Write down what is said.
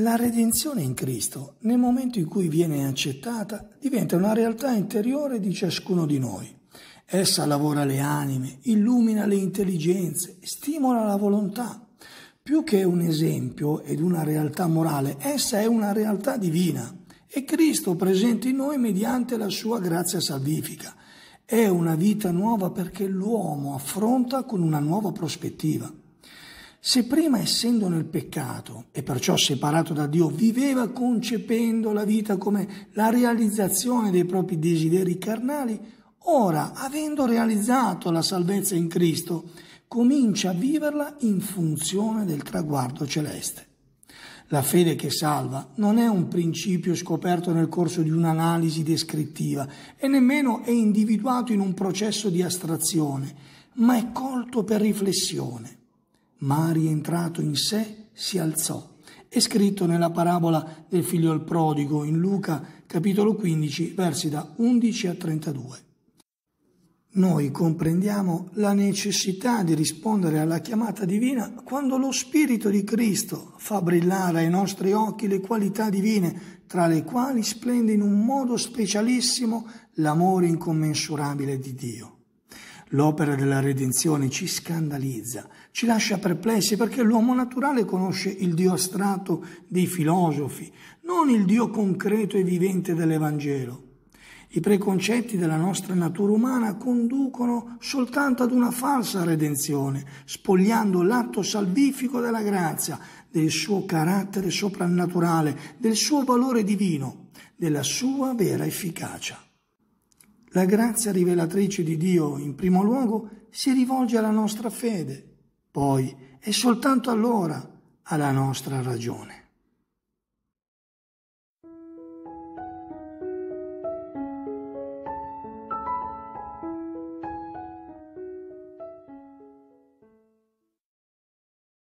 La redenzione in Cristo, nel momento in cui viene accettata, diventa una realtà interiore di ciascuno di noi. Essa lavora le anime, illumina le intelligenze, stimola la volontà. Più che un esempio ed una realtà morale, essa è una realtà divina e Cristo presente in noi mediante la sua grazia salvifica. È una vita nuova perché l'uomo affronta con una nuova prospettiva. Se prima essendo nel peccato e perciò separato da Dio viveva concependo la vita come la realizzazione dei propri desideri carnali, ora avendo realizzato la salvezza in Cristo, comincia a viverla in funzione del traguardo celeste. La fede che salva non è un principio scoperto nel corso di un'analisi descrittiva e nemmeno è individuato in un processo di astrazione, ma è colto per riflessione ma rientrato in sé si alzò. È scritto nella parabola del figlio al prodigo in Luca capitolo 15 versi da 11 a 32. Noi comprendiamo la necessità di rispondere alla chiamata divina quando lo Spirito di Cristo fa brillare ai nostri occhi le qualità divine, tra le quali splende in un modo specialissimo l'amore incommensurabile di Dio. L'opera della redenzione ci scandalizza, ci lascia perplessi perché l'uomo naturale conosce il Dio astratto dei filosofi, non il Dio concreto e vivente dell'Evangelo. I preconcetti della nostra natura umana conducono soltanto ad una falsa redenzione, spogliando l'atto salvifico della grazia, del suo carattere soprannaturale, del suo valore divino, della sua vera efficacia. La grazia rivelatrice di Dio, in primo luogo, si rivolge alla nostra fede, poi e soltanto allora alla nostra ragione.